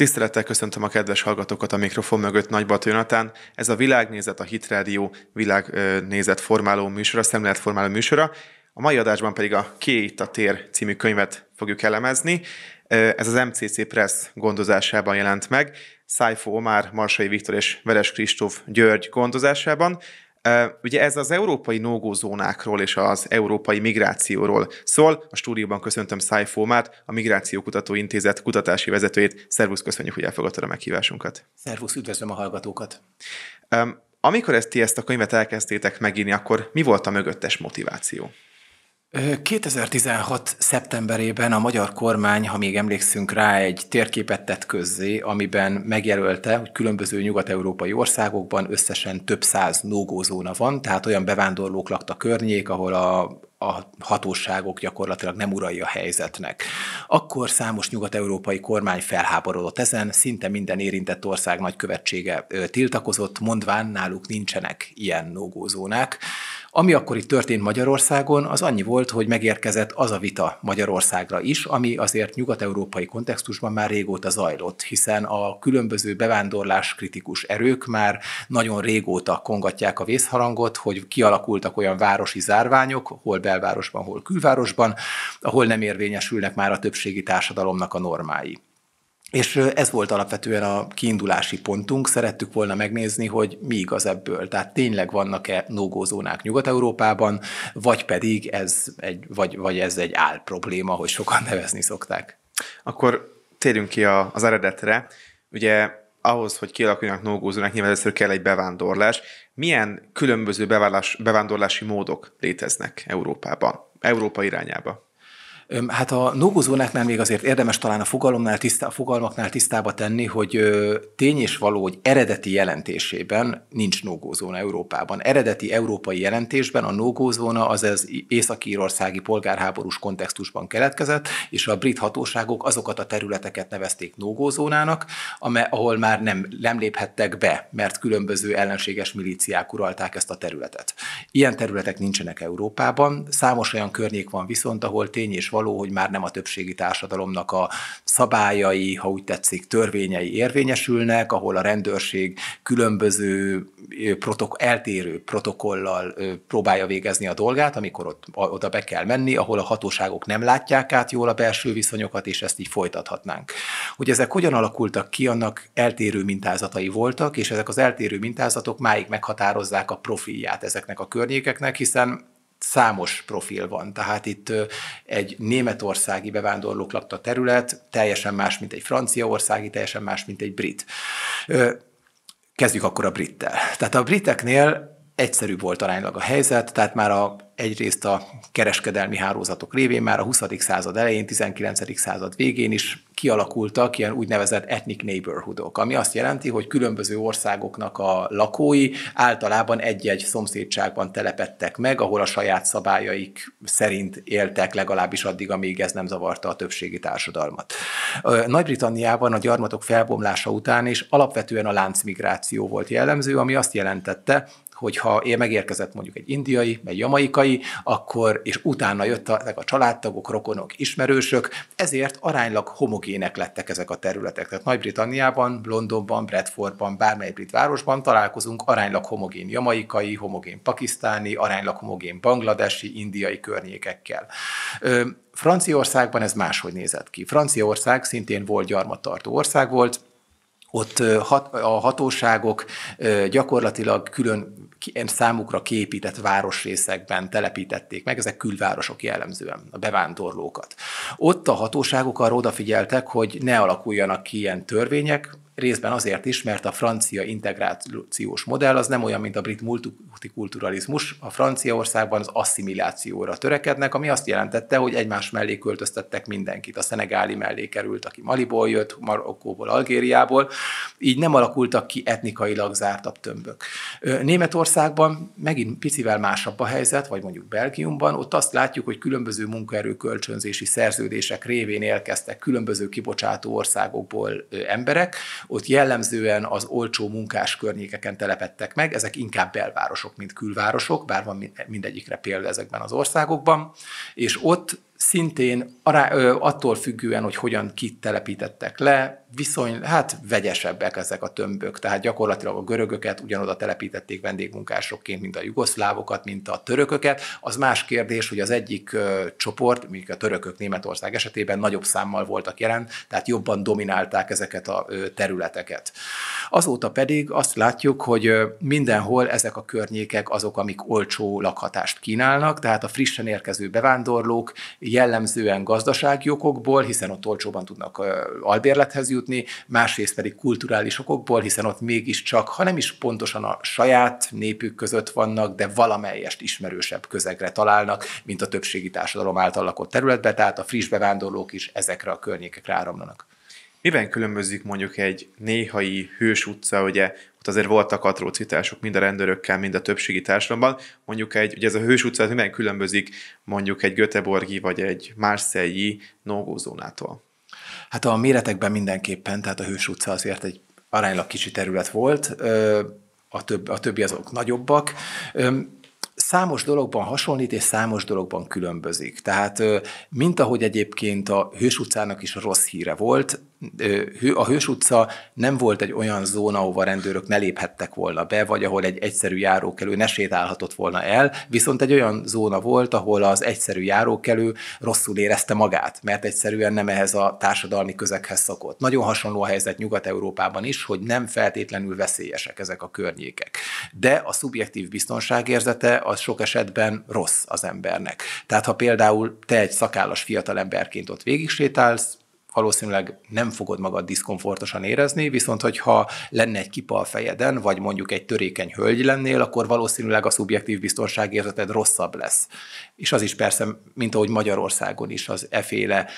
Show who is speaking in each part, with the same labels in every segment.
Speaker 1: Tisztelettel köszöntöm a kedves hallgatókat a mikrofon mögött, Nagy Jonatán. Ez a Világnézet, a Rádió világnézet formáló műsora, formáló műsora. A mai adásban pedig a két itt a tér című könyvet fogjuk elemezni. Ez az MCC Press gondozásában jelent meg, Szájfó Omar Marsai Viktor és Veres Kristóf György gondozásában. Ugye ez az európai nógózónákról és az európai migrációról szól. A stúdióban köszöntöm Száj a Migráció Intézet kutatási vezetőjét. Szervusz, köszönjük, hogy elfogadtad a meghívásunkat.
Speaker 2: Szervusz, üdvözlöm a hallgatókat.
Speaker 1: Amikor ezt ti ezt a könyvet elkezdtétek megírni, akkor mi volt a mögöttes motiváció?
Speaker 2: 2016. szeptemberében a magyar kormány, ha még emlékszünk rá, egy térképet tett közzé, amiben megjelölte, hogy különböző nyugat-európai országokban összesen több száz nógózóna van, tehát olyan bevándorlók lakta környék, ahol a, a hatóságok gyakorlatilag nem urai a helyzetnek. Akkor számos nyugat-európai kormány felháborodott ezen, szinte minden érintett ország nagykövetsége tiltakozott, mondván náluk nincsenek ilyen nógózónák. Ami akkor itt történt Magyarországon, az annyi volt, hogy megérkezett az a vita Magyarországra is, ami azért nyugat-európai kontextusban már régóta zajlott, hiszen a különböző bevándorlás kritikus erők már nagyon régóta kongatják a vészharangot, hogy kialakultak olyan városi zárványok, hol belvárosban, hol külvárosban, ahol nem érvényesülnek már a többségi társadalomnak a normái. És ez volt alapvetően a kiindulási pontunk, szerettük volna megnézni, hogy mi igaz ebből. Tehát tényleg vannak-e nógózónák Nyugat-Európában, vagy pedig ez egy, vagy, vagy ez egy áll probléma, hogy sokan nevezni szokták. Akkor térjünk ki a, az eredetre.
Speaker 1: Ugye ahhoz, hogy kialakuljanak nógózónák, nyilván először kell egy bevándorlás. Milyen különböző bevándorlási módok léteznek Európában, Európa irányába?
Speaker 2: Hát a nógozónáknál még azért érdemes talán a, fogalomnál tisztá, a fogalmaknál tisztába tenni, hogy tény és való, hogy eredeti jelentésében nincs nógózóna Európában. Eredeti európai jelentésben a nógózóna az az északírországi polgárháborús kontextusban keletkezett, és a brit hatóságok azokat a területeket nevezték nógózónának, ahol már nem, nem léphettek be, mert különböző ellenséges milíciák uralták ezt a területet. Ilyen területek nincsenek Európában, számos olyan környék van viszont, ahol tény és való való, hogy már nem a többségi társadalomnak a szabályai, ha úgy tetszik, törvényei érvényesülnek, ahol a rendőrség különböző protok- eltérő protokollal próbálja végezni a dolgát, amikor ott, oda be kell menni, ahol a hatóságok nem látják át jól a belső viszonyokat, és ezt így folytathatnánk. Hogy ezek hogyan alakultak ki, annak eltérő mintázatai voltak, és ezek az eltérő mintázatok máig meghatározzák a profilját ezeknek a környékeknek, hiszen számos profil van. Tehát itt egy németországi bevándorlók lakta terület teljesen más, mint egy franciaországi, teljesen más, mint egy brit. Kezdjük akkor a brittel. Tehát a briteknél egyszerűbb volt aránylag a helyzet, tehát már a, egyrészt a kereskedelmi hálózatok révén már a 20. század elején, 19. század végén is kialakultak ilyen úgynevezett ethnic neighborhoodok, ami azt jelenti, hogy különböző országoknak a lakói általában egy-egy szomszédságban telepettek meg, ahol a saját szabályaik szerint éltek legalábbis addig, amíg ez nem zavarta a többségi társadalmat. Nagy-Britanniában a gyarmatok felbomlása után is alapvetően a láncmigráció volt jellemző, ami azt jelentette, hogyha én megérkezett mondjuk egy indiai, egy jamaikai, akkor, és utána jöttek a családtagok, rokonok, ismerősök, ezért aránylag homogének lettek ezek a területek. Tehát Nagy-Britanniában, Londonban, Bradfordban, bármely brit városban találkozunk aránylag homogén jamaikai, homogén pakisztáni, aránylag homogén bangladesi, indiai környékekkel. Franciaországban ez máshogy nézett ki. Franciaország szintén volt gyarmattartó ország volt, ott hat, a hatóságok gyakorlatilag külön számukra képített városrészekben telepítették meg, ezek külvárosok jellemzően, a bevándorlókat. Ott a hatóságok arra odafigyeltek, hogy ne alakuljanak ki ilyen törvények, részben azért is, mert a francia integrációs modell az nem olyan, mint a brit multikulturalizmus. A Franciaországban az asszimilációra törekednek, ami azt jelentette, hogy egymás mellé költöztettek mindenkit. A szenegáli mellé került, aki Maliból jött, Marokkóból, Algériából. Így nem alakultak ki etnikailag zártabb tömbök. Németországban megint picivel másabb a helyzet, vagy mondjuk Belgiumban, ott azt látjuk, hogy különböző munkaerő kölcsönzési szerződések révén érkeztek különböző kibocsátó országokból emberek, ott jellemzően az olcsó munkás környékeken telepettek meg, ezek inkább belvárosok, mint külvárosok, bár van mindegyikre példa ezekben az országokban, és ott szintén ará, ö, attól függően, hogy hogyan kit telepítettek le, viszony, hát vegyesebbek ezek a tömbök, tehát gyakorlatilag a görögöket ugyanoda telepítették vendégmunkásokként, mint a jugoszlávokat, mint a törököket. Az más kérdés, hogy az egyik ö, csoport, mint a törökök Németország esetében nagyobb számmal voltak jelen, tehát jobban dominálták ezeket a ö, területeket. Azóta pedig azt látjuk, hogy ö, mindenhol ezek a környékek azok, amik olcsó lakhatást kínálnak, tehát a frissen érkező bevándorlók jellemzően gazdasági okokból, hiszen ott olcsóban tudnak albérlethez jutni, másrészt pedig kulturális okokból, hiszen ott mégiscsak, ha nem is pontosan a saját népük között vannak, de valamelyest ismerősebb közegre találnak, mint a többségi társadalom által lakott területbe, tehát a friss bevándorlók is ezekre a környékekre áramlanak. Miben különbözik mondjuk
Speaker 1: egy néhai hős utca, ugye azért voltak atrocitások mind a rendőrökkel, mind a többségi társadalomban. Mondjuk egy, ugye ez a Hős utca minden különbözik mondjuk egy göteborgi vagy
Speaker 2: egy marseille nógózónától? Hát a méretekben mindenképpen, tehát a Hős utca azért egy aránylag kicsi terület volt, a, több, a többi azok nagyobbak számos dologban hasonlít, és számos dologban különbözik. Tehát, mint ahogy egyébként a Hős utcának is rossz híre volt, a Hős utca nem volt egy olyan zóna, ahova rendőrök ne léphettek volna be, vagy ahol egy egyszerű járókelő ne sétálhatott volna el, viszont egy olyan zóna volt, ahol az egyszerű járókelő rosszul érezte magát, mert egyszerűen nem ehhez a társadalmi közeghez szokott. Nagyon hasonló a helyzet Nyugat-Európában is, hogy nem feltétlenül veszélyesek ezek a környékek. De a szubjektív biztonságérzete az sok esetben rossz az embernek. Tehát ha például te egy szakállas fiatalemberként ott végig sétálsz, valószínűleg nem fogod magad diszkomfortosan érezni, viszont hogyha lenne egy kipa a fejeden, vagy mondjuk egy törékeny hölgy lennél, akkor valószínűleg a szubjektív biztonságérzeted rosszabb lesz. És az is persze, mint ahogy Magyarországon is az eféle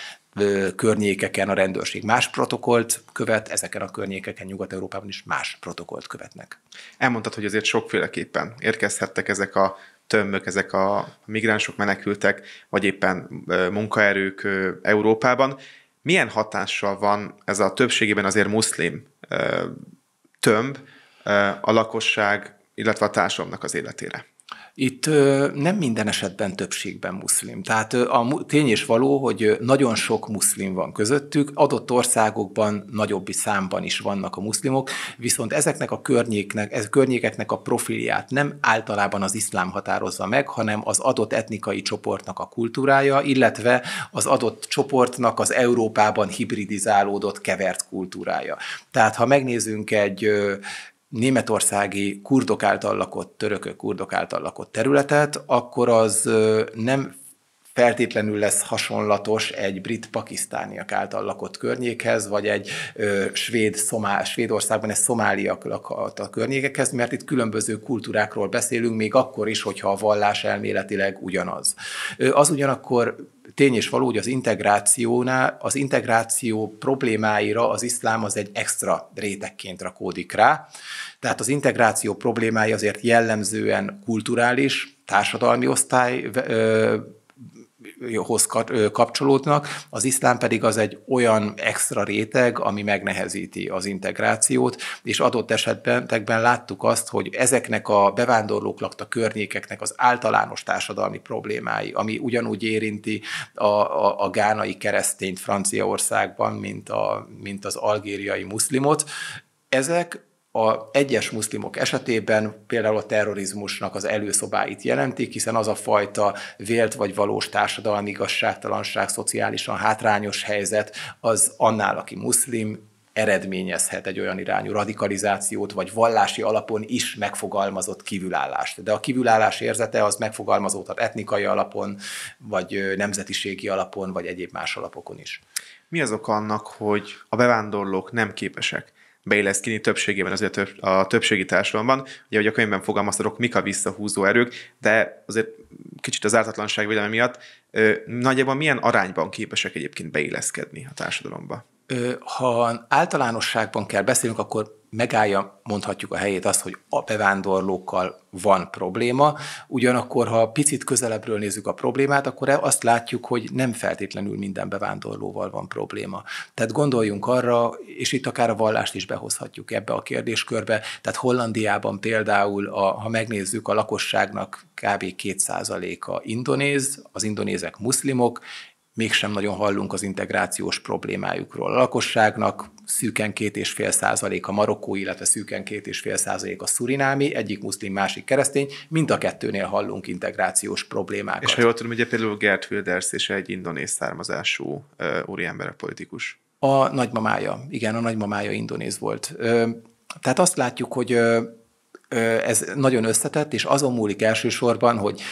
Speaker 2: környékeken a rendőrség más protokolt követ, ezeken a környékeken Nyugat-Európában is más protokolt követnek. Elmondtad, hogy azért sokféleképpen
Speaker 1: érkezhettek ezek a tömök, ezek a migránsok, menekültek, vagy éppen munkaerők Európában milyen hatással van ez a többségében azért muszlim tömb a lakosság, illetve a társadalomnak az
Speaker 2: életére? Itt nem minden esetben többségben muszlim. Tehát a tény és való, hogy nagyon sok muszlim van közöttük, adott országokban nagyobbi számban is vannak a muszlimok, viszont ezeknek a környéknek, ez, környékeknek a profilját nem általában az iszlám határozza meg, hanem az adott etnikai csoportnak a kultúrája, illetve az adott csoportnak az Európában hibridizálódott kevert kultúrája. Tehát ha megnézünk egy németországi kurdok által lakott, törökök kurdok által lakott területet, akkor az nem feltétlenül lesz hasonlatos egy brit-pakisztániak által lakott környékhez, vagy egy ö, svéd szomá, Svédországban egy szomáliak lakott a környékekhez, mert itt különböző kultúrákról beszélünk, még akkor is, hogyha a vallás elméletileg ugyanaz. Ö, az ugyanakkor tény és való, hogy az integrációnál, az integráció problémáira az iszlám az egy extra rétegként rakódik rá. Tehát az integráció problémái azért jellemzően kulturális, társadalmi osztály hoz kapcsolódnak, az iszlám pedig az egy olyan extra réteg, ami megnehezíti az integrációt, és adott esetben láttuk azt, hogy ezeknek a bevándorlók lakta környékeknek az általános társadalmi problémái, ami ugyanúgy érinti a, a, a gánai keresztényt Franciaországban, mint, a, mint az algériai muszlimot, ezek a egyes muszlimok esetében például a terrorizmusnak az előszobáit jelentik, hiszen az a fajta vélt vagy valós társadalmi igazságtalanság, szociálisan hátrányos helyzet, az annál, aki muszlim, eredményezhet egy olyan irányú radikalizációt, vagy vallási alapon is megfogalmazott kívülállást. De a kívülállás érzete az megfogalmazódhat etnikai alapon, vagy nemzetiségi alapon, vagy egyéb más alapokon is.
Speaker 1: Mi az oka annak, hogy a bevándorlók nem képesek beilleszkedni többségében azért a többségi társadalomban. Ugye, hogy a könyvben fogalmaztatok, mik a visszahúzó erők, de azért kicsit az ártatlanság védelme miatt ö, nagyjából milyen arányban képesek egyébként beilleszkedni a társadalomba?
Speaker 2: Ha általánosságban kell beszélnünk, akkor megállja, mondhatjuk a helyét azt, hogy a bevándorlókkal van probléma, ugyanakkor, ha picit közelebbről nézzük a problémát, akkor azt látjuk, hogy nem feltétlenül minden bevándorlóval van probléma. Tehát gondoljunk arra, és itt akár a vallást is behozhatjuk ebbe a kérdéskörbe, tehát Hollandiában például, a, ha megnézzük, a lakosságnak kb. 2%-a indonéz, az indonézek muszlimok, mégsem nagyon hallunk az integrációs problémájukról. A lakosságnak szűken két és fél százalék a marokkói, illetve szűken két és fél százalék a szurinámi, egyik muszlim, másik keresztény, mind a kettőnél hallunk integrációs problémákat. És ha jól tudom, ugye például Gert Wilders és egy
Speaker 1: indonéz származású úriember a politikus.
Speaker 2: A nagymamája, igen, a nagymamája indonéz volt. Ö, tehát azt látjuk, hogy ö, ez nagyon összetett, és azon múlik elsősorban, hogy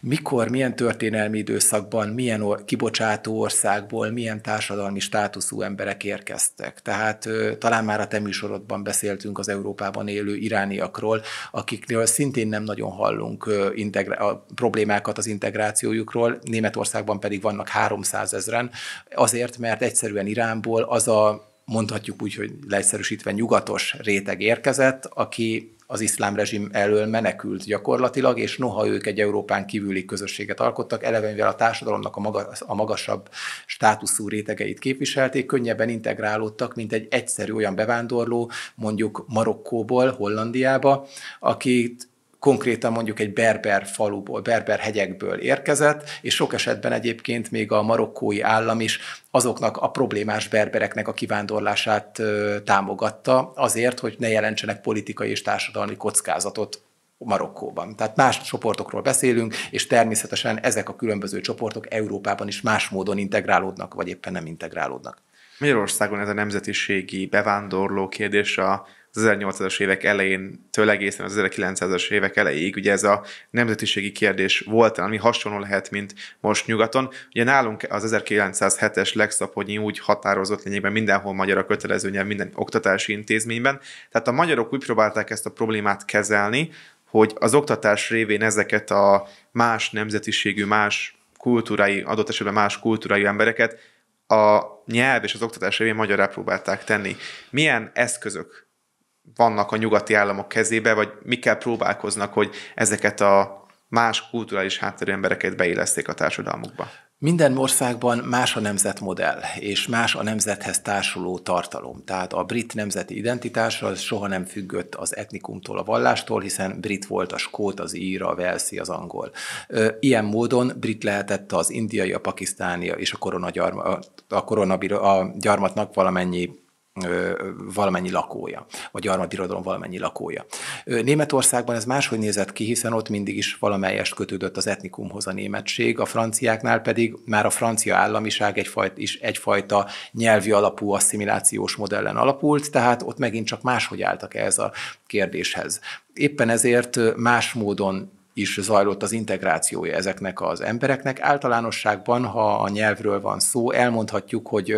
Speaker 2: mikor, milyen történelmi időszakban, milyen or- kibocsátó országból, milyen társadalmi státuszú emberek érkeztek. Tehát talán már a te műsorodban beszéltünk az Európában élő irániakról, akikről szintén nem nagyon hallunk integra- a problémákat az integrációjukról, Németországban pedig vannak 300 ezeren, azért, mert egyszerűen Iránból az a mondhatjuk úgy, hogy leegyszerűsítve nyugatos réteg érkezett, aki az iszlám rezsim elől menekült gyakorlatilag, és noha ők egy Európán kívüli közösséget alkottak, eleve mivel a társadalomnak a, maga, a magasabb státuszú rétegeit képviselték, könnyebben integrálódtak, mint egy egyszerű olyan bevándorló, mondjuk Marokkóból, Hollandiába, akit konkrétan mondjuk egy berber faluból, berber hegyekből érkezett, és sok esetben egyébként még a marokkói állam is azoknak a problémás berbereknek a kivándorlását támogatta, azért, hogy ne jelentsenek politikai és társadalmi kockázatot Marokkóban. Tehát más csoportokról beszélünk, és természetesen ezek a különböző csoportok Európában is más módon integrálódnak, vagy éppen nem integrálódnak.
Speaker 1: Magyarországon
Speaker 2: ez a nemzetiségi bevándorló
Speaker 1: kérdés a az 1800-as évek elején től egészen az 1900-as évek elejéig. Ugye ez a nemzetiségi kérdés volt, ami hasonló lehet, mint most nyugaton. Ugye nálunk az 1907-es legszaponyi úgy határozott lényegben mindenhol magyar a kötelező nyelv minden oktatási intézményben. Tehát a magyarok úgy próbálták ezt a problémát kezelni, hogy az oktatás révén ezeket a más nemzetiségű, más kultúrái, adott esetben más kultúrai embereket a nyelv és az oktatás révén magyarra próbálták tenni. Milyen eszközök vannak a nyugati államok kezébe, vagy mikkel próbálkoznak, hogy ezeket a más kulturális hátterű embereket beilleszték a társadalmukba?
Speaker 2: Minden országban más a nemzetmodell, és más a nemzethez társuló tartalom. Tehát a brit nemzeti identitás az soha nem függött az etnikumtól, a vallástól, hiszen brit volt a skót, az ír, a velszi, az angol. Ilyen módon brit lehetett az indiai, a pakisztánia és a, koronagyarma, a gyarmatnak valamennyi valamennyi lakója, vagy a gyarmatbirodalom valamennyi lakója. Németországban ez máshogy nézett ki, hiszen ott mindig is valamelyest kötődött az etnikumhoz a németség, a franciáknál pedig már a francia államiság egyfajta, is egyfajta nyelvi alapú asszimilációs modellen alapult, tehát ott megint csak máshogy álltak ehhez a kérdéshez. Éppen ezért más módon is zajlott az integrációja ezeknek az embereknek. Általánosságban, ha a nyelvről van szó, elmondhatjuk, hogy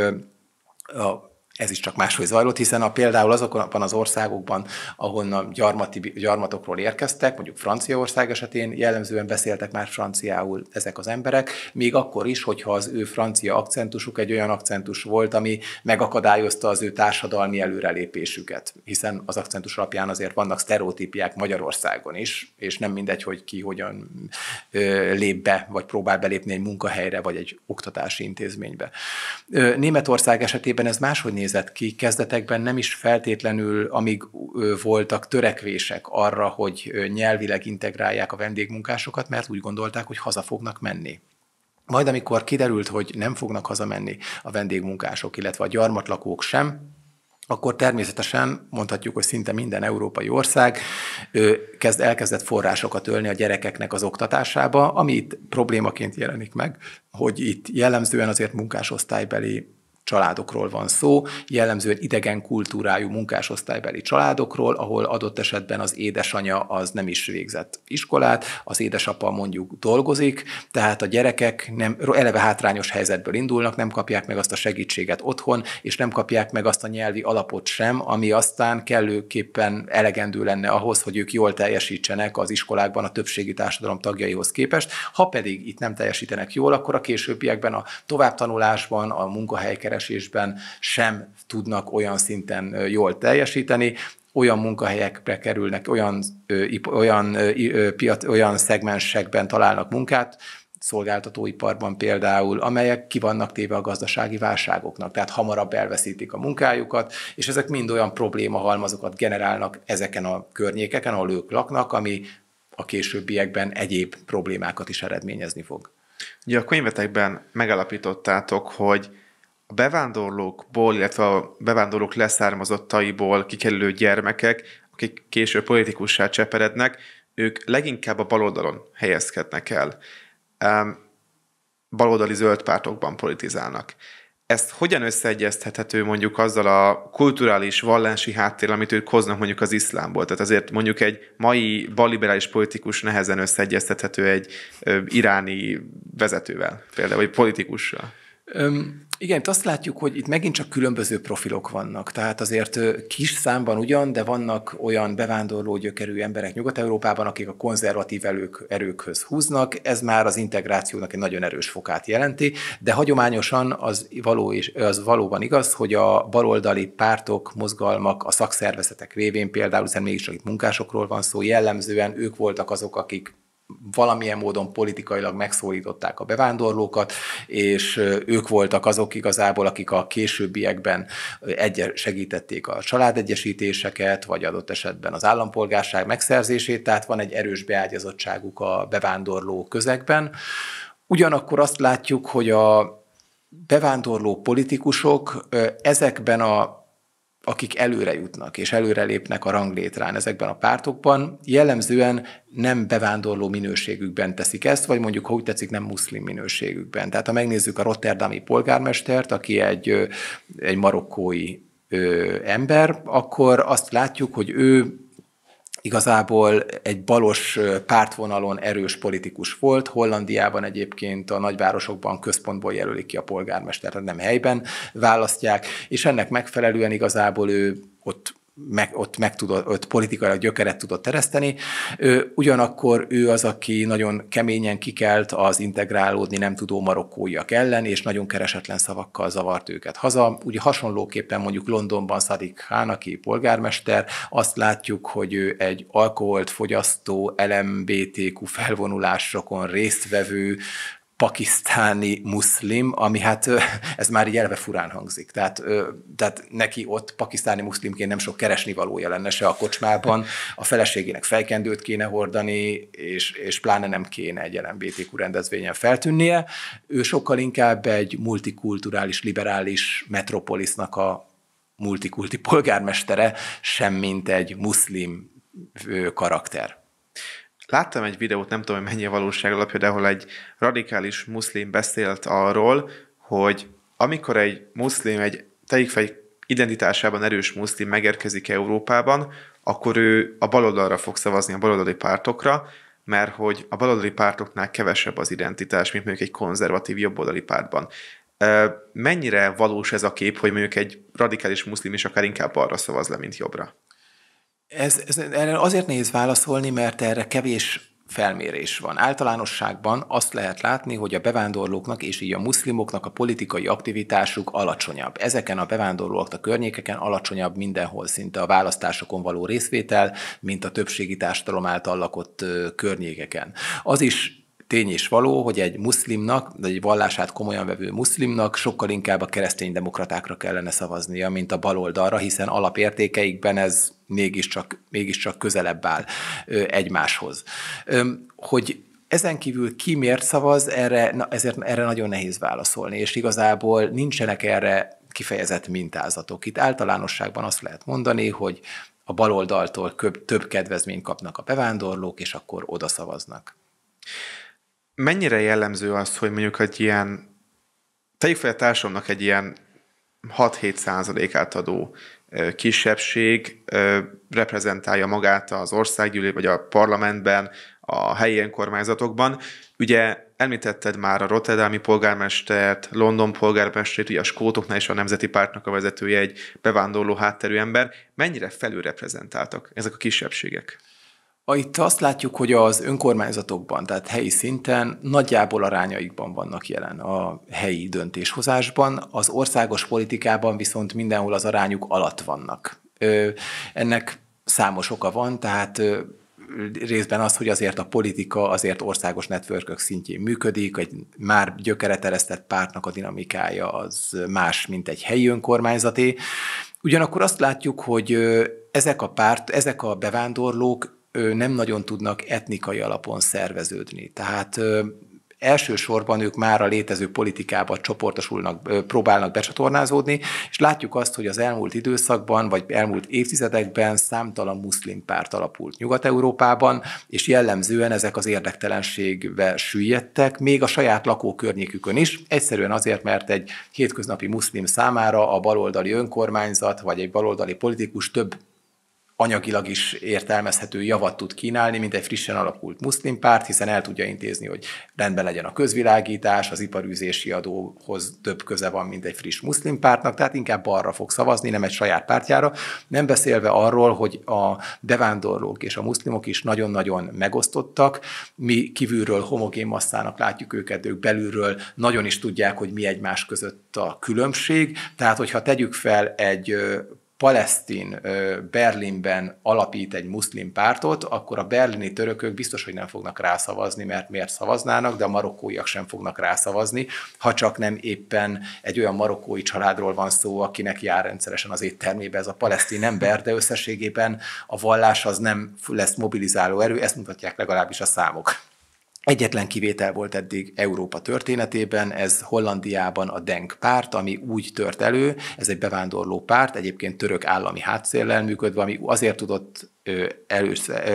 Speaker 2: a ez is csak máshogy zajlott, hiszen a például azokban az országokban, ahonnan gyarmati, gyarmatokról érkeztek, mondjuk Franciaország esetén jellemzően beszéltek már franciául ezek az emberek, még akkor is, hogyha az ő francia akcentusuk egy olyan akcentus volt, ami megakadályozta az ő társadalmi előrelépésüket, hiszen az akcentus alapján azért vannak sztereotípiák Magyarországon is, és nem mindegy, hogy ki hogyan ö, lép be, vagy próbál belépni egy munkahelyre, vagy egy oktatási intézménybe. Ö, Németország esetében ez máshogy néz nézett ki. Kezdetekben nem is feltétlenül, amíg voltak törekvések arra, hogy nyelvileg integrálják a vendégmunkásokat, mert úgy gondolták, hogy haza fognak menni. Majd amikor kiderült, hogy nem fognak hazamenni a vendégmunkások, illetve a gyarmatlakók sem, akkor természetesen mondhatjuk, hogy szinte minden európai ország kezd, elkezdett forrásokat ölni a gyerekeknek az oktatásába, ami itt problémaként jelenik meg, hogy itt jellemzően azért munkásosztálybeli családokról van szó, jellemzően idegen kultúrájú munkásosztálybeli családokról, ahol adott esetben az édesanyja az nem is végzett iskolát, az édesapa mondjuk dolgozik, tehát a gyerekek nem, eleve hátrányos helyzetből indulnak, nem kapják meg azt a segítséget otthon, és nem kapják meg azt a nyelvi alapot sem, ami aztán kellőképpen elegendő lenne ahhoz, hogy ők jól teljesítsenek az iskolákban a többségi társadalom tagjaihoz képest. Ha pedig itt nem teljesítenek jól, akkor a későbbiekben a továbbtanulásban, a munkahelykeresésben, keresésben sem tudnak olyan szinten jól teljesíteni, olyan munkahelyekre kerülnek, olyan, olyan, olyan szegmensekben találnak munkát, szolgáltatóiparban például, amelyek ki vannak téve a gazdasági válságoknak, tehát hamarabb elveszítik a munkájukat, és ezek mind olyan problémahalmazokat generálnak ezeken a környékeken, ahol ők laknak, ami a későbbiekben egyéb problémákat is eredményezni fog. Ugye a könyvetekben megalapítottátok,
Speaker 1: hogy a bevándorlókból, illetve a bevándorlók leszármazottaiból kikerülő gyermekek, akik később politikussá cseperednek, ők leginkább a baloldalon helyezkednek el. Um, baloldali zöld pártokban politizálnak. Ezt hogyan összeegyeztethető mondjuk azzal a kulturális, vallási háttér, amit ők hoznak mondjuk az iszlámból? Tehát azért mondjuk egy mai baliberális politikus nehezen összeegyeztethető egy iráni vezetővel, például, vagy politikussal.
Speaker 2: Öm, igen, itt azt látjuk, hogy itt megint csak különböző profilok vannak. Tehát azért kis számban ugyan, de vannak olyan bevándorló gyökerű emberek Nyugat-Európában, akik a konzervatív elők, erőkhöz húznak. Ez már az integrációnak egy nagyon erős fokát jelenti, de hagyományosan az, való is, az valóban igaz, hogy a baloldali pártok, mozgalmak, a szakszervezetek révén például, hiszen mégis itt munkásokról van szó, jellemzően ők voltak azok, akik valamilyen módon politikailag megszólították a bevándorlókat, és ők voltak azok igazából, akik a későbbiekben segítették a családegyesítéseket, vagy adott esetben az állampolgárság megszerzését, tehát van egy erős beágyazottságuk a bevándorló közegben. Ugyanakkor azt látjuk, hogy a bevándorló politikusok ezekben a akik előre jutnak és előre lépnek a ranglétrán ezekben a pártokban, jellemzően nem bevándorló minőségükben teszik ezt, vagy mondjuk, ha úgy tetszik, nem muszlim minőségükben. Tehát ha megnézzük a rotterdami polgármestert, aki egy, egy marokkói ö, ember, akkor azt látjuk, hogy ő igazából egy balos pártvonalon erős politikus volt. Hollandiában egyébként a nagyvárosokban központból jelölik ki a polgármestert, hát nem helyben választják, és ennek megfelelően igazából ő ott meg, ott, meg tudott, ott politikailag gyökeret tudott tereszteni. Ő, ugyanakkor ő az, aki nagyon keményen kikelt az integrálódni nem tudó marokkóiak ellen, és nagyon keresetlen szavakkal zavart őket haza. Ugye hasonlóképpen mondjuk Londonban Szadik Hán, aki polgármester, azt látjuk, hogy ő egy alkoholt fogyasztó, LMBTQ felvonulásokon résztvevő, pakisztáni muszlim, ami hát ez már így elve furán hangzik. Tehát, tehát neki ott pakisztáni muszlimként nem sok keresni valója lenne se a kocsmában, a feleségének fejkendőt kéne hordani, és, és pláne nem kéne egy LMBTQ rendezvényen feltűnnie. Ő sokkal inkább egy multikulturális, liberális metropolisznak a multikulti polgármestere, sem mint egy muszlim karakter. Láttam egy
Speaker 1: videót, nem tudom, hogy mennyi a valóság alapja, de ahol egy radikális muszlim beszélt arról, hogy amikor egy muszlim, egy tejikfej identitásában erős muszlim megérkezik Európában, akkor ő a baloldalra fog szavazni, a baloldali pártokra, mert hogy a baloldali pártoknál kevesebb az identitás, mint mondjuk egy konzervatív jobboldali pártban. Mennyire valós ez a kép, hogy mondjuk egy radikális muszlim is akár inkább balra szavaz le, mint jobbra?
Speaker 2: Ez, ez, erre azért nehéz válaszolni, mert erre kevés felmérés van. Általánosságban azt lehet látni, hogy a bevándorlóknak és így a muszlimoknak a politikai aktivitásuk alacsonyabb. Ezeken a bevándorlók a környékeken alacsonyabb mindenhol szinte a választásokon való részvétel, mint a többségi társadalom által lakott környékeken. Az is tény és való, hogy egy muszlimnak, vagy egy vallását komolyan vevő muszlimnak sokkal inkább a keresztény demokratákra kellene szavaznia, mint a baloldalra, hiszen alapértékeikben ez mégiscsak, mégiscsak közelebb áll egymáshoz. Hogy ezen kívül ki miért szavaz, erre, na, ezért, erre nagyon nehéz válaszolni, és igazából nincsenek erre kifejezett mintázatok. Itt általánosságban azt lehet mondani, hogy a baloldaltól több kedvezményt kapnak a bevándorlók, és akkor oda szavaznak mennyire jellemző az, hogy mondjuk egy ilyen,
Speaker 1: tegyük fel a társadalomnak egy ilyen 6-7 százalékát adó kisebbség reprezentálja magát az országgyűlés vagy a parlamentben, a helyi önkormányzatokban. Ugye említetted már a Rotterdami polgármestert, London polgármestert, ugye a skótoknál is a Nemzeti Pártnak a vezetője egy bevándorló hátterű ember.
Speaker 2: Mennyire felülreprezentáltak ezek a kisebbségek? Itt azt látjuk, hogy az önkormányzatokban, tehát helyi szinten nagyjából arányaikban vannak jelen a helyi döntéshozásban, az országos politikában viszont mindenhol az arányuk alatt vannak. Ennek számos oka van, tehát részben az, hogy azért a politika azért országos networkök szintjén működik, egy már gyökeret pártnak a dinamikája az más, mint egy helyi önkormányzaté. Ugyanakkor azt látjuk, hogy ezek a párt, ezek a bevándorlók nem nagyon tudnak etnikai alapon szerveződni. Tehát elsősorban ők már a létező politikába csoportosulnak, próbálnak becsatornázódni, és látjuk azt, hogy az elmúlt időszakban, vagy elmúlt évtizedekben számtalan muszlim párt alapult Nyugat-Európában, és jellemzően ezek az érdektelenségbe süllyedtek, még a saját lakókörnyékükön is, egyszerűen azért, mert egy hétköznapi muszlim számára a baloldali önkormányzat, vagy egy baloldali politikus több anyagilag is értelmezhető javat tud kínálni, mint egy frissen alakult muszlim párt, hiszen el tudja intézni, hogy rendben legyen a közvilágítás, az iparűzési adóhoz több köze van, mint egy friss muszlim pártnak, tehát inkább arra fog szavazni, nem egy saját pártjára. Nem beszélve arról, hogy a bevándorlók és a muszlimok is nagyon-nagyon megosztottak, mi kívülről homogén masszának látjuk őket, ők belülről nagyon is tudják, hogy mi egymás között a különbség, tehát hogyha tegyük fel egy Palesztin Berlinben alapít egy muszlim pártot, akkor a berlini törökök biztos, hogy nem fognak rászavazni, mert miért szavaznának, de a marokkóiak sem fognak rászavazni, ha csak nem éppen egy olyan marokkói családról van szó, akinek jár rendszeresen az éttermébe ez a palesztin ember, de összességében a vallás az nem lesz mobilizáló erő, ezt mutatják legalábbis a számok. Egyetlen kivétel volt eddig Európa történetében, ez Hollandiában a Denk párt, ami úgy tört elő, ez egy bevándorló párt, egyébként török állami hátszéllel működve, ami azért tudott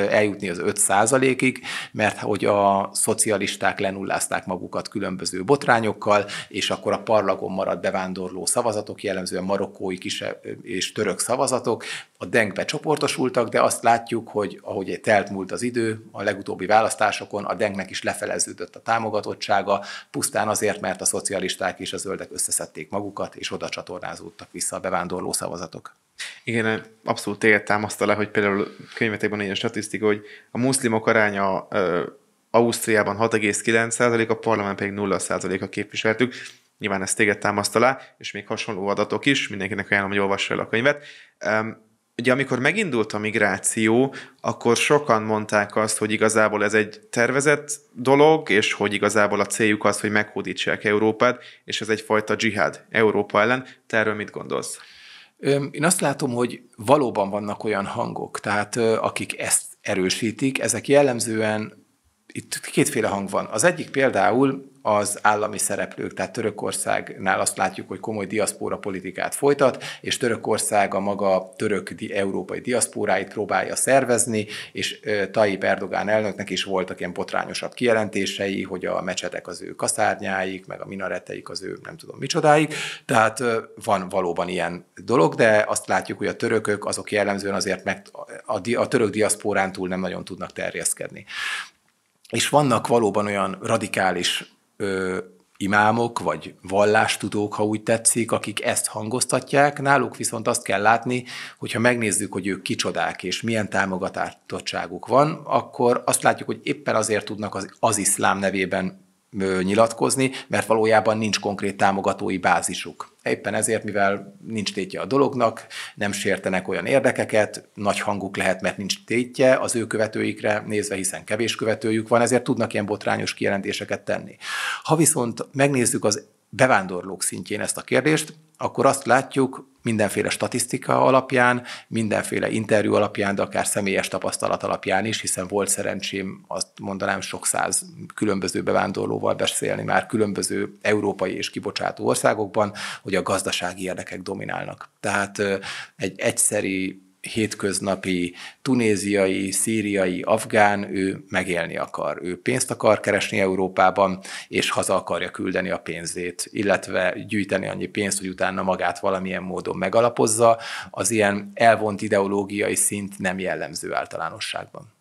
Speaker 2: eljutni az 5%-ig, mert hogy a szocialisták lenullázták magukat különböző botrányokkal, és akkor a parlagon maradt bevándorló szavazatok, jellemzően marokkói kise és török szavazatok, a dengbe csoportosultak, de azt látjuk, hogy ahogy telt múlt az idő, a legutóbbi választásokon a dengnek is lefeleződött a támogatottsága, pusztán azért, mert a szocialisták és a zöldek összeszedték magukat, és oda csatornázódtak vissza a bevándorló szavazatok.
Speaker 1: Igen, abszolút téged azt le, hogy például könyvetekben ilyen statisztika, hogy a muszlimok aránya ö, Ausztriában 6,9%, a parlament pedig 0%-a képviseltük. Nyilván ezt téged támaszt alá, és még hasonló adatok is, mindenkinek ajánlom, hogy olvassa el a könyvet. Um, ugye amikor megindult a migráció, akkor sokan mondták azt, hogy igazából ez egy tervezett dolog, és hogy igazából a céljuk az, hogy meghódítsák Európát, és ez egyfajta dzsihád Európa ellen. Te erről mit gondolsz?
Speaker 2: Én azt látom, hogy valóban vannak olyan hangok, tehát akik ezt erősítik, ezek jellemzően itt kétféle hang van. Az egyik például az állami szereplők, tehát Törökországnál azt látjuk, hogy komoly diaszpóra politikát folytat, és Törökország a maga török di- európai diaszpóráit próbálja szervezni, és Tayyip Erdogán elnöknek is voltak ilyen botrányosabb kijelentései, hogy a mecsetek az ő kaszárnyáik, meg a minareteik az ő nem tudom micsodáik, tehát van valóban ilyen dolog, de azt látjuk, hogy a törökök azok jellemzően azért meg a, di- a török diaszpórán túl nem nagyon tudnak terjeszkedni. És vannak valóban olyan radikális ö, imámok, vagy vallástudók, ha úgy tetszik, akik ezt hangoztatják, náluk viszont azt kell látni, hogyha megnézzük, hogy ők kicsodák, és milyen támogatottságuk van, akkor azt látjuk, hogy éppen azért tudnak az, az iszlám nevében nyilatkozni, mert valójában nincs konkrét támogatói bázisuk. Éppen ezért, mivel nincs tétje a dolognak, nem sértenek olyan érdekeket, nagy hanguk lehet, mert nincs tétje az ő követőikre nézve, hiszen kevés követőjük van, ezért tudnak ilyen botrányos kijelentéseket tenni. Ha viszont megnézzük az bevándorlók szintjén ezt a kérdést, akkor azt látjuk, mindenféle statisztika alapján, mindenféle interjú alapján, de akár személyes tapasztalat alapján is, hiszen volt szerencsém, azt mondanám, sok száz különböző bevándorlóval beszélni már különböző európai és kibocsátó országokban, hogy a gazdasági érdekek dominálnak. Tehát egy egyszeri hétköznapi tunéziai, szíriai, afgán, ő megélni akar. Ő pénzt akar keresni Európában, és haza akarja küldeni a pénzét, illetve gyűjteni annyi pénzt, hogy utána magát valamilyen módon megalapozza. Az ilyen elvont ideológiai szint nem jellemző általánosságban.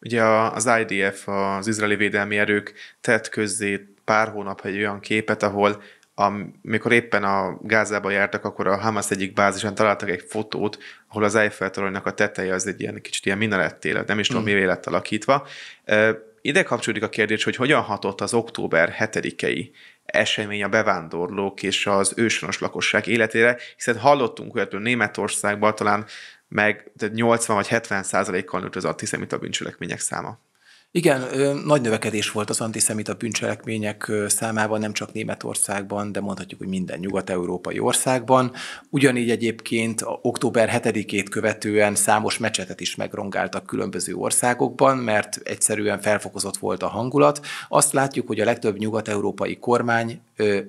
Speaker 2: Ugye
Speaker 1: az IDF, az izraeli védelmi erők tett közzé pár hónap egy olyan képet, ahol amikor éppen a Gázába jártak, akkor a Hamas egyik bázisán találtak egy fotót, ahol az Eiffel a teteje az egy ilyen kicsit ilyen minaret nem is tudom, mm. mivé lett alakítva. Ide kapcsolódik a kérdés, hogy hogyan hatott az október 7-i esemény a bevándorlók és az őshonos lakosság életére, hiszen hallottunk olyat, hogy Németországban talán meg 80 vagy 70 százalékkal nőtt az antiszemita bűncselekmények száma.
Speaker 2: Igen, nagy növekedés volt az antiszemita bűncselekmények számában, nem csak Németországban, de mondhatjuk, hogy minden nyugat-európai országban. Ugyanígy egyébként október 7-ét követően számos mecsetet is megrongáltak különböző országokban, mert egyszerűen felfokozott volt a hangulat. Azt látjuk, hogy a legtöbb nyugat-európai kormány,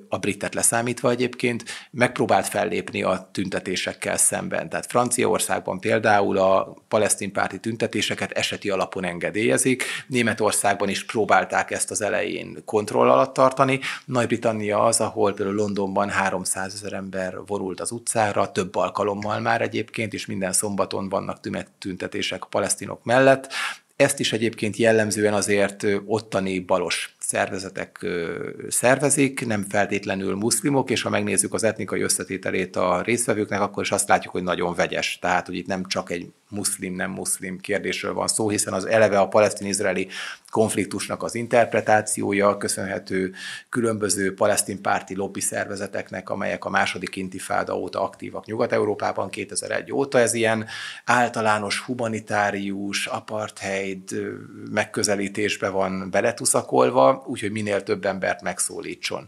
Speaker 2: a britet leszámítva egyébként, megpróbált fellépni a tüntetésekkel szemben. Tehát Franciaországban például a palesztinpárti tüntetéseket eseti alapon engedélyezik, Németországban is próbálták ezt az elején kontroll alatt tartani. Nagy-Britannia az, ahol például Londonban 300 ezer ember vorult az utcára, több alkalommal már egyébként, és minden szombaton vannak tüntetések a palesztinok mellett. Ezt is egyébként jellemzően azért ottani balos szervezetek szervezik, nem feltétlenül muszlimok, és ha megnézzük az etnikai összetételét a résztvevőknek, akkor is azt látjuk, hogy nagyon vegyes. Tehát, hogy itt nem csak egy muszlim-nem muszlim kérdésről van szó, hiszen az eleve a palesztin-izraeli konfliktusnak az interpretációja köszönhető különböző palesztin párti lobby szervezeteknek, amelyek a második intifáda óta aktívak Nyugat-Európában 2001 óta. Ez ilyen általános humanitárius, apartheid megközelítésbe van beletuszakolva, úgy, úgyhogy minél több embert megszólítson.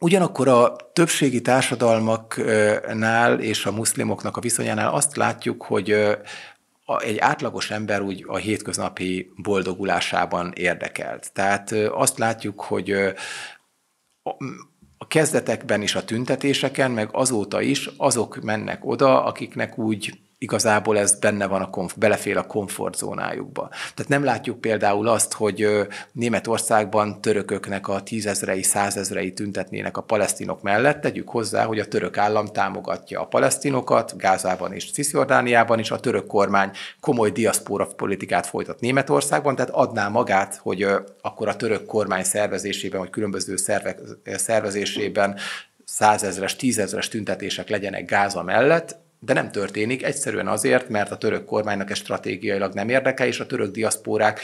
Speaker 2: Ugyanakkor a többségi társadalmaknál és a muszlimoknak a viszonyánál azt látjuk, hogy egy átlagos ember úgy a hétköznapi boldogulásában érdekelt. Tehát azt látjuk, hogy a kezdetekben is a tüntetéseken, meg azóta is azok mennek oda, akiknek úgy igazából ez benne van, a komf- belefér a komfortzónájukba. Tehát nem látjuk például azt, hogy Németországban törököknek a tízezrei, százezrei tüntetnének a palesztinok mellett. Tegyük hozzá, hogy a török állam támogatja a palesztinokat, Gázában és Cisziordániában is, a török kormány komoly diaszpóra politikát folytat Németországban, tehát adná magát, hogy akkor a török kormány szervezésében, vagy különböző szervek, szervezésében százezres, tízezres tüntetések legyenek Gáza mellett, de nem történik, egyszerűen azért, mert a török kormánynak ez stratégiailag nem érdekel, és a török diaszpórák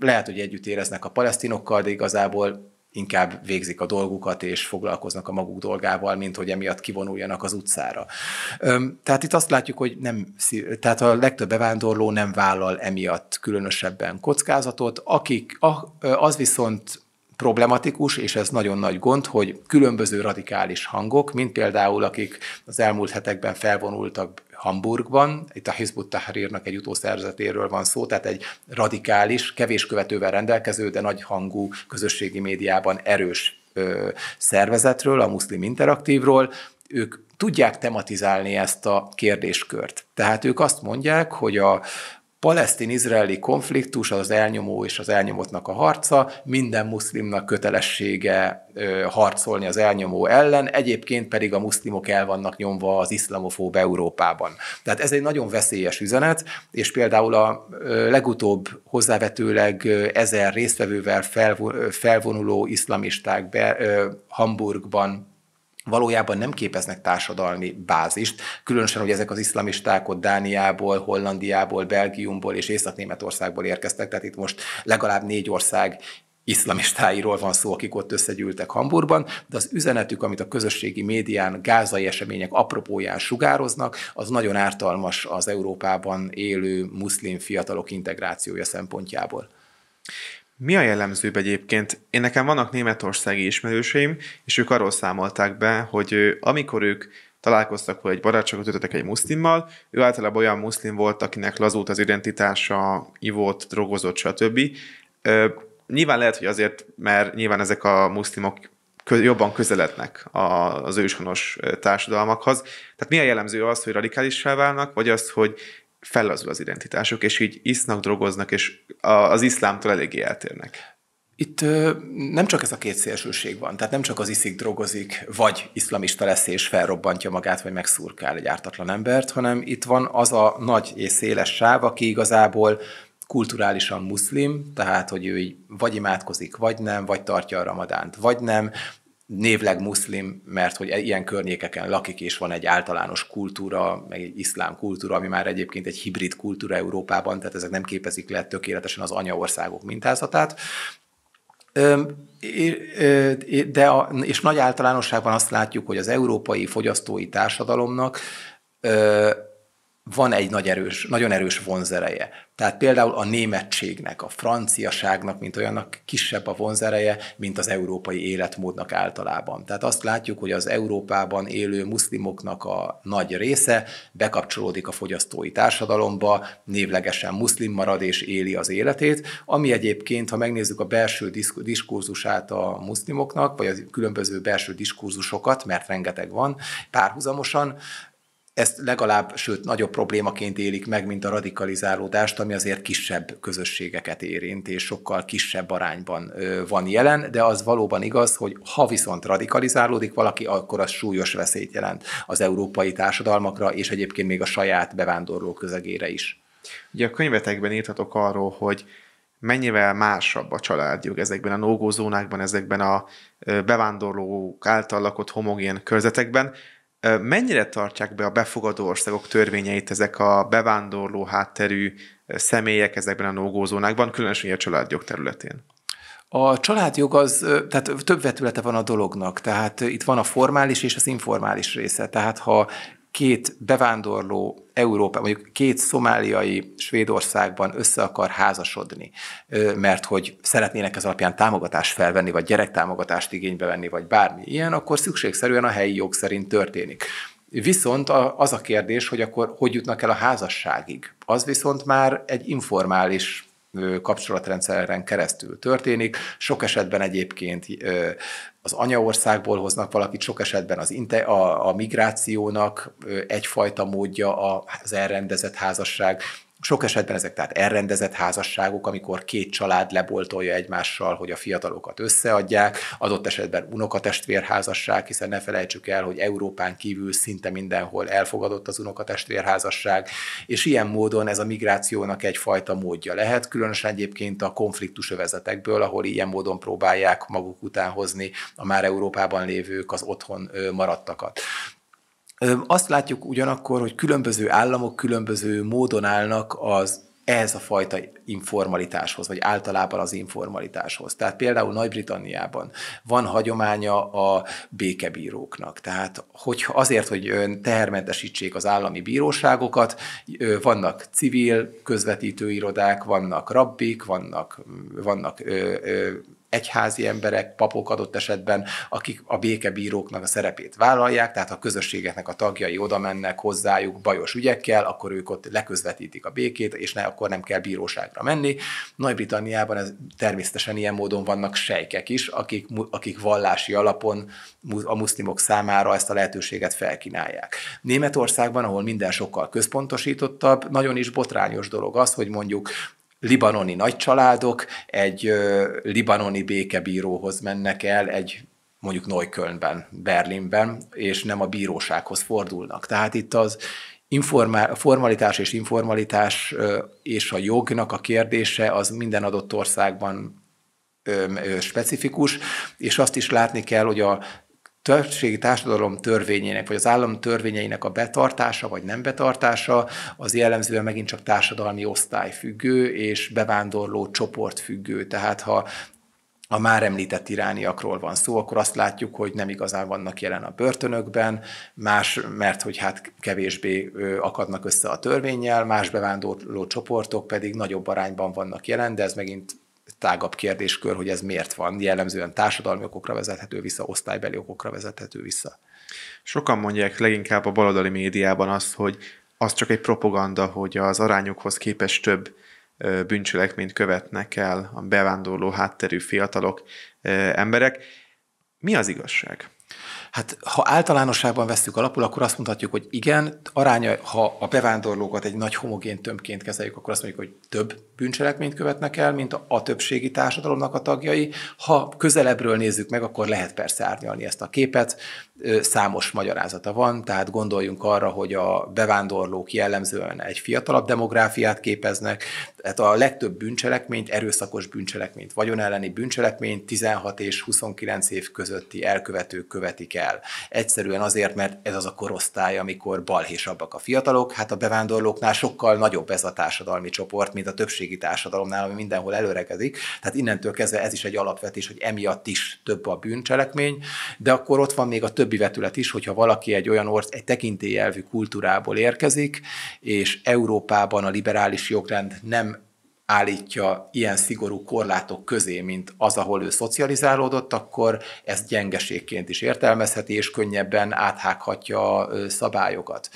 Speaker 2: lehet, hogy együtt éreznek a palesztinokkal, de igazából inkább végzik a dolgukat és foglalkoznak a maguk dolgával, mint hogy emiatt kivonuljanak az utcára. Tehát itt azt látjuk, hogy nem, tehát a legtöbb bevándorló nem vállal emiatt különösebben kockázatot, akik, az viszont problematikus, és ez nagyon nagy gond, hogy különböző radikális hangok, mint például akik az elmúlt hetekben felvonultak Hamburgban, itt a Hizbut Tahrirnak egy utószerzetéről van szó, tehát egy radikális, kevés követővel rendelkező, de nagy hangú közösségi médiában erős ö, szervezetről, a muszlim interaktívról, ők tudják tematizálni ezt a kérdéskört. Tehát ők azt mondják, hogy a, palesztin-izraeli konfliktus, az elnyomó és az elnyomottnak a harca, minden muszlimnak kötelessége harcolni az elnyomó ellen, egyébként pedig a muszlimok el vannak nyomva az iszlamofób Európában. Tehát ez egy nagyon veszélyes üzenet, és például a legutóbb hozzávetőleg ezer résztvevővel felvonuló iszlamisták be, Hamburgban valójában nem képeznek társadalmi bázist, különösen, hogy ezek az iszlamisták ott Dániából, Hollandiából, Belgiumból és Észak-Németországból érkeztek, tehát itt most legalább négy ország iszlamistáiról van szó, akik ott összegyűltek Hamburgban, de az üzenetük, amit a közösségi médián gázai események apropóján sugároznak, az nagyon ártalmas az Európában élő muszlim fiatalok integrációja szempontjából.
Speaker 1: Mi a jellemzőbb egyébként? Én nekem vannak németországi ismerőseim, és ők arról számolták be, hogy amikor ők találkoztak, egy barátságot ütöttek egy muszlimmal, ő általában olyan muszlim volt, akinek lazult az identitása, ivott, drogozott, stb. nyilván lehet, hogy azért, mert nyilván ezek a muszlimok jobban közelednek az őshonos társadalmakhoz. Tehát mi a jellemző az, hogy radikálissá válnak, vagy az, hogy fellazul az identitások, és így isznak, drogoznak, és az iszlámtól eléggé eltérnek.
Speaker 2: Itt ö, nem csak ez a két szélsőség van, tehát nem csak az iszik, drogozik, vagy iszlamista lesz és felrobbantja magát, vagy megszurkál egy ártatlan embert, hanem itt van az a nagy és széles sáv, aki igazából kulturálisan muszlim, tehát hogy ő így vagy imádkozik, vagy nem, vagy tartja a ramadánt, vagy nem, névleg muszlim, mert hogy e- ilyen környékeken lakik, és van egy általános kultúra, meg egy iszlám kultúra, ami már egyébként egy hibrid kultúra Európában, tehát ezek nem képezik le tökéletesen az anyaországok mintázatát. De a, és nagy általánosságban azt látjuk, hogy az európai fogyasztói társadalomnak van egy nagy erős, nagyon erős vonzereje. Tehát például a németségnek, a franciaságnak, mint olyannak kisebb a vonzereje, mint az európai életmódnak általában. Tehát azt látjuk, hogy az Európában élő muszlimoknak a nagy része bekapcsolódik a fogyasztói társadalomba, névlegesen muszlim marad és éli az életét, ami egyébként, ha megnézzük a belső diskurzusát a muszlimoknak, vagy a különböző belső diskurzusokat, mert rengeteg van, párhuzamosan ezt legalább, sőt, nagyobb problémaként élik meg, mint a radikalizálódást, ami azért kisebb közösségeket érint, és sokkal kisebb arányban van jelen, de az valóban igaz, hogy ha viszont radikalizálódik valaki, akkor az súlyos veszélyt jelent az európai társadalmakra, és egyébként még a saját bevándorló közegére is. Ugye a könyvetekben írtatok arról, hogy mennyivel másabb a
Speaker 1: családjuk ezekben a nógózónákban, ezekben a bevándorlók által lakott homogén körzetekben, Mennyire tartják be a befogadó országok törvényeit ezek a bevándorló hátterű személyek ezekben a nógózónákban, különösen a családjog területén?
Speaker 2: A családjog az, tehát több vetülete van a dolognak, tehát itt van a formális és az informális része. Tehát ha két bevándorló Európa, mondjuk két szomáliai Svédországban össze akar házasodni, mert hogy szeretnének ez alapján támogatást felvenni, vagy gyerektámogatást igénybe venni, vagy bármi ilyen, akkor szükségszerűen a helyi jog szerint történik. Viszont az a kérdés, hogy akkor hogy jutnak el a házasságig. Az viszont már egy informális kapcsolatrendszeren keresztül történik. Sok esetben egyébként az anyaországból hoznak valakit, sok esetben az inte, a, a migrációnak egyfajta módja az elrendezett házasság, sok esetben ezek tehát elrendezett házasságok, amikor két család leboltolja egymással, hogy a fiatalokat összeadják, adott esetben unokatestvérházasság, hiszen ne felejtsük el, hogy Európán kívül szinte mindenhol elfogadott az unokatestvérházasság, és ilyen módon ez a migrációnak egyfajta módja lehet, különösen egyébként a konfliktus övezetekből, ahol ilyen módon próbálják maguk után hozni a már Európában lévők az otthon maradtakat. Azt látjuk ugyanakkor, hogy különböző államok különböző módon állnak az ehhez a fajta informalitáshoz, vagy általában az informalitáshoz. Tehát például Nagy-Britanniában van hagyománya a békebíróknak. Tehát hogy azért, hogy tehermentesítsék az állami bíróságokat, vannak civil közvetítőirodák, vannak rabbik, vannak, vannak ö, ö, egyházi emberek, papok adott esetben, akik a békebíróknak a szerepét vállalják, tehát a közösségeknek a tagjai oda mennek hozzájuk bajos ügyekkel, akkor ők ott leközvetítik a békét, és ne, akkor nem kell bíróságra menni. Nagy-Britanniában ez, természetesen ilyen módon vannak sejkek is, akik, akik vallási alapon a muszlimok számára ezt a lehetőséget felkínálják. Németországban, ahol minden sokkal központosítottabb, nagyon is botrányos dolog az, hogy mondjuk libanoni nagycsaládok egy ö, libanoni békebíróhoz mennek el, egy mondjuk Neuköllnben, Berlinben, és nem a bírósághoz fordulnak. Tehát itt az informál, formalitás és informalitás ö, és a jognak a kérdése az minden adott országban ö, specifikus, és azt is látni kell, hogy a többségi társadalom törvényének, vagy az állam törvényeinek a betartása, vagy nem betartása, az jellemzően megint csak társadalmi osztályfüggő és bevándorló csoportfüggő. Tehát ha a már említett irániakról van szó, akkor azt látjuk, hogy nem igazán vannak jelen a börtönökben, más, mert hogy hát kevésbé akadnak össze a törvényel, más bevándorló csoportok pedig nagyobb arányban vannak jelen, de ez megint tágabb kérdéskör, hogy ez miért van, jellemzően társadalmi okokra vezethető vissza, osztálybeli okokra vezethető vissza.
Speaker 1: Sokan mondják leginkább a baloldali médiában azt, hogy az csak egy propaganda, hogy az arányokhoz képest több bűncselekményt követnek el a bevándorló
Speaker 2: hátterű fiatalok, emberek. Mi az igazság? Hát ha általánosságban veszük alapul, akkor azt mondhatjuk, hogy igen, aránya, ha a bevándorlókat egy nagy homogén tömbként kezeljük, akkor azt mondjuk, hogy több bűncselekményt követnek el, mint a többségi társadalomnak a tagjai. Ha közelebbről nézzük meg, akkor lehet persze árnyalni ezt a képet. Számos magyarázata van, tehát gondoljunk arra, hogy a bevándorlók jellemzően egy fiatalabb demográfiát képeznek, tehát a legtöbb bűncselekményt, erőszakos bűncselekményt, vagyonelleni bűncselekményt 16 és 29 év közötti elkövetők követik el. Egyszerűen azért, mert ez az a korosztály, amikor balhésabbak a fiatalok, hát a bevándorlóknál sokkal nagyobb ez a társadalmi csoport, mint a többség minőségi társadalomnál, ami mindenhol előregedik. Tehát innentől kezdve ez is egy alapvetés, hogy emiatt is több a bűncselekmény, de akkor ott van még a többi vetület is, hogyha valaki egy olyan orsz, egy tekintélyelvű kultúrából érkezik, és Európában a liberális jogrend nem állítja ilyen szigorú korlátok közé, mint az, ahol ő szocializálódott, akkor ez gyengeségként is értelmezheti, és könnyebben áthághatja szabályokat.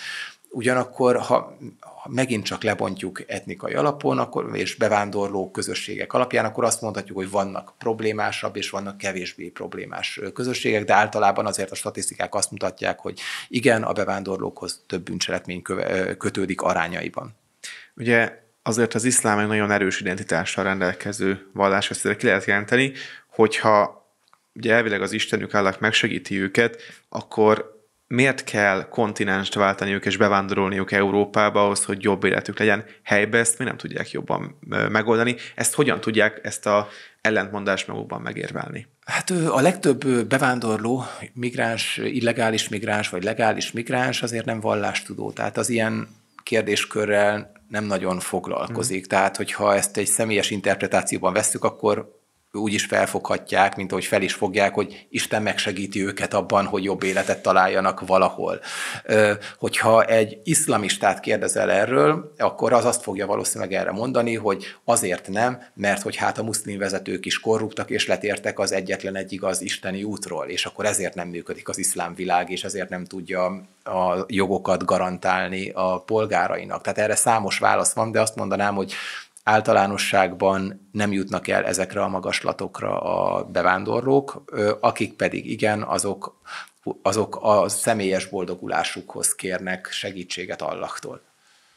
Speaker 2: Ugyanakkor, ha, ha megint csak lebontjuk etnikai alapon, akkor, és bevándorló közösségek alapján, akkor azt mondhatjuk, hogy vannak problémásabb és vannak kevésbé problémás közösségek, de általában azért a statisztikák azt mutatják, hogy igen, a bevándorlókhoz több bűncselekmény kötődik arányaiban.
Speaker 1: Ugye azért az iszlám egy nagyon erős identitással rendelkező vallás, ezt ki lehet jelenteni, hogyha ugye elvileg az Istenük állak megsegíti őket, akkor miért kell kontinenst váltaniuk és bevándorolniuk Európába ahhoz, hogy jobb életük legyen helybe, ezt mi nem tudják jobban megoldani. Ezt hogyan tudják ezt a
Speaker 2: ellentmondás magukban megérvelni? Hát a legtöbb bevándorló, migráns, illegális migráns vagy legális migráns azért nem vallástudó. Tehát az ilyen kérdéskörrel nem nagyon foglalkozik. Mm. Tehát, hogyha ezt egy személyes interpretációban vesszük, akkor úgy is felfoghatják, mint ahogy fel is fogják, hogy Isten megsegíti őket abban, hogy jobb életet találjanak valahol. Hogyha egy iszlamistát kérdezel erről, akkor az azt fogja valószínűleg erre mondani, hogy azért nem, mert hogy hát a muszlim vezetők is korruptak, és letértek az egyetlen egy igaz isteni útról, és akkor ezért nem működik az iszlám világ, és ezért nem tudja a jogokat garantálni a polgárainak. Tehát erre számos válasz van, de azt mondanám, hogy általánosságban nem jutnak el ezekre a magaslatokra a bevándorlók, akik pedig igen, azok, azok a személyes boldogulásukhoz kérnek segítséget Allaktól.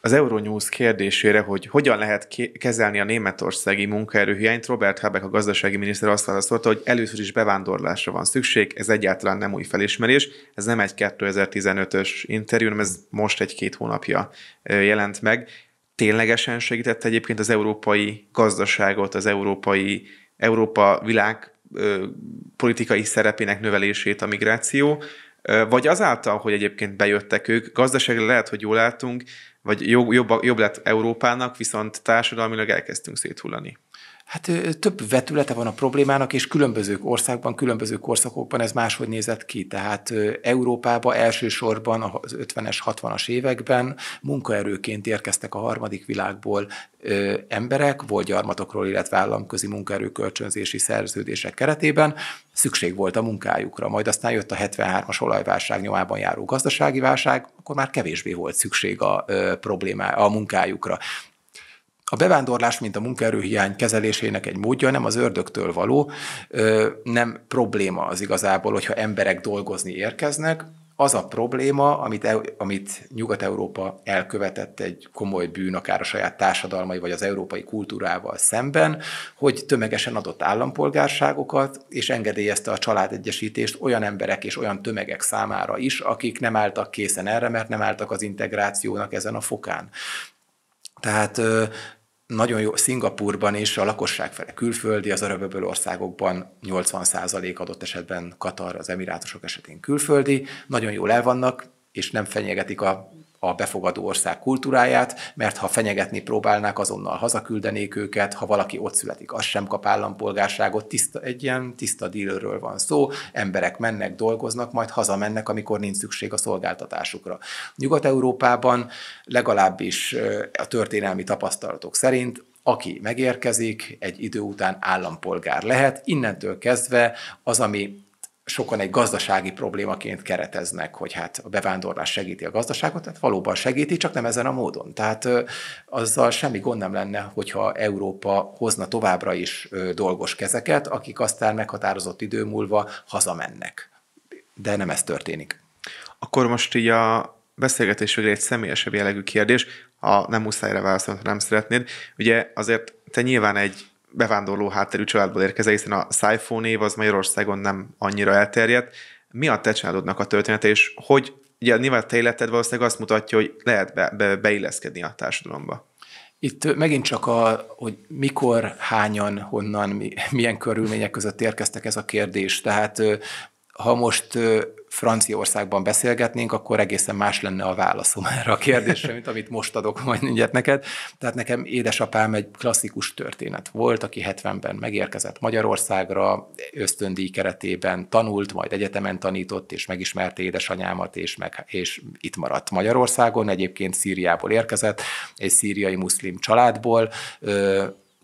Speaker 2: Az Euronews
Speaker 1: kérdésére, hogy hogyan lehet kezelni a németországi munkaerőhiányt, Robert Habeck, a gazdasági miniszter azt válaszolta, hogy először is bevándorlásra van szükség, ez egyáltalán nem új felismerés, ez nem egy 2015-ös interjú, hanem ez most egy-két hónapja jelent meg ténylegesen segítette egyébként az európai gazdaságot, az európai, Európa világ ö, politikai szerepének növelését a migráció, ö, vagy azáltal, hogy egyébként bejöttek ők, gazdaságra lehet, hogy jól álltunk, vagy jobb, jobb, jobb lett Európának, viszont társadalmilag elkezdtünk széthullani.
Speaker 2: Hát több vetülete van a problémának, és különböző országban, különböző korszakokban ez máshogy nézett ki. Tehát Európába elsősorban az 50-es, 60-as években munkaerőként érkeztek a harmadik világból emberek, volt gyarmatokról, illetve államközi munkaerőkölcsönzési szerződések keretében, szükség volt a munkájukra. Majd aztán jött a 73-as olajválság nyomában járó gazdasági válság, akkor már kevésbé volt szükség a, ö, a munkájukra. A bevándorlás, mint a munkaerőhiány kezelésének egy módja, nem az ördögtől való, nem probléma az igazából, hogyha emberek dolgozni érkeznek, az a probléma, amit, e, amit Nyugat-Európa elkövetett egy komoly bűn, akár a saját társadalmai vagy az európai kultúrával szemben, hogy tömegesen adott állampolgárságokat, és engedélyezte a családegyesítést olyan emberek és olyan tömegek számára is, akik nem álltak készen erre, mert nem álltak az integrációnak ezen a fokán. Tehát nagyon jó, Szingapurban is a lakosság fele külföldi, az araböböl országokban 80% adott esetben Katar, az emirátusok esetén külföldi, nagyon jól el vannak, és nem fenyegetik a a befogadó ország kultúráját, mert ha fenyegetni próbálnák, azonnal hazaküldenék őket, ha valaki ott születik, az sem kap állampolgárságot, tiszta, egy ilyen tiszta dílőről van szó, emberek mennek, dolgoznak, majd hazamennek, amikor nincs szükség a szolgáltatásukra. Nyugat-Európában legalábbis a történelmi tapasztalatok szerint aki megérkezik, egy idő után állampolgár lehet, innentől kezdve az, ami sokan egy gazdasági problémaként kereteznek, hogy hát a bevándorlás segíti a gazdaságot, tehát valóban segíti, csak nem ezen a módon. Tehát azzal semmi gond nem lenne, hogyha Európa hozna továbbra is dolgos kezeket, akik aztán meghatározott idő múlva hazamennek. De nem ez történik.
Speaker 1: Akkor most így a beszélgetés végre egy személyesebb jellegű kérdés, ha nem muszájra válaszolni, ha nem szeretnéd. Ugye azért te nyilván egy bevándorló hátterű családból érkezel, hiszen a Saifó név az Magyarországon nem annyira elterjedt. Mi a te családodnak a története, és hogy ugye nyilván te életed valószínűleg azt mutatja, hogy lehet be, be, beilleszkedni a társadalomba.
Speaker 2: Itt megint csak a, hogy mikor, hányan, honnan, mi, milyen körülmények között érkeztek ez a kérdés. Tehát ha most Franciaországban beszélgetnénk, akkor egészen más lenne a válaszom erre a kérdésre, mint amit most adok majd mindjárt neked. Tehát nekem édesapám egy klasszikus történet volt, aki 70-ben megérkezett Magyarországra, ösztöndíj keretében tanult, majd egyetemen tanított, és megismerte édesanyámat, és, meg, és itt maradt Magyarországon. Egyébként Szíriából érkezett, egy szíriai muszlim családból,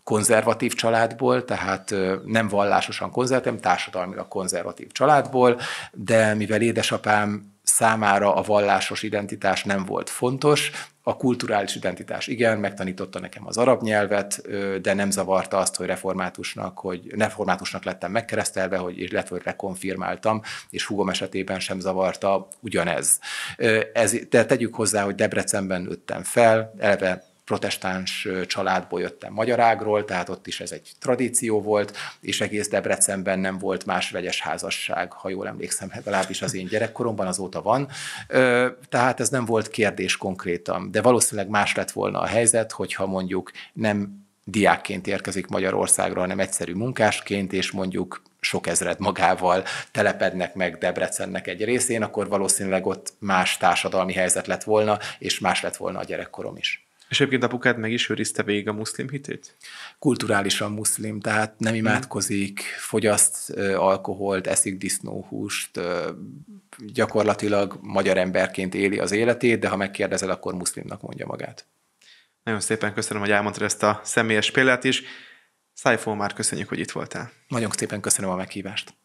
Speaker 2: konzervatív családból, tehát nem vallásosan konzervatív, társadalmilag konzervatív családból, de mivel édesapám számára a vallásos identitás nem volt fontos, a kulturális identitás igen, megtanította nekem az arab nyelvet, de nem zavarta azt, hogy reformátusnak, hogy reformátusnak lettem megkeresztelve, hogy, lett, hogy rekonfirmáltam, és húgom esetében sem zavarta ugyanez. Ez, de tegyük hozzá, hogy Debrecenben nőttem fel, eleve protestáns családból jöttem Magyarágról, tehát ott is ez egy tradíció volt, és egész Debrecenben nem volt más vegyes házasság, ha jól emlékszem, legalábbis az én gyerekkoromban azóta van. Tehát ez nem volt kérdés konkrétan, de valószínűleg más lett volna a helyzet, hogyha mondjuk nem diákként érkezik Magyarországra, hanem egyszerű munkásként, és mondjuk sok ezred magával telepednek meg Debrecennek egy részén, akkor valószínűleg ott más társadalmi helyzet lett volna, és más lett volna a gyerekkorom is. És egyébként apukád meg is őrizte végig a muszlim hitét? Kulturálisan muszlim, tehát nem mhm. imádkozik, fogyaszt alkoholt, eszik disznóhúst, gyakorlatilag magyar emberként éli az életét, de ha megkérdezel, akkor muszlimnak mondja magát.
Speaker 1: Nagyon szépen köszönöm, hogy elmondtad ezt a személyes példát is. Szájfó már köszönjük, hogy itt voltál.
Speaker 2: Nagyon szépen köszönöm a meghívást.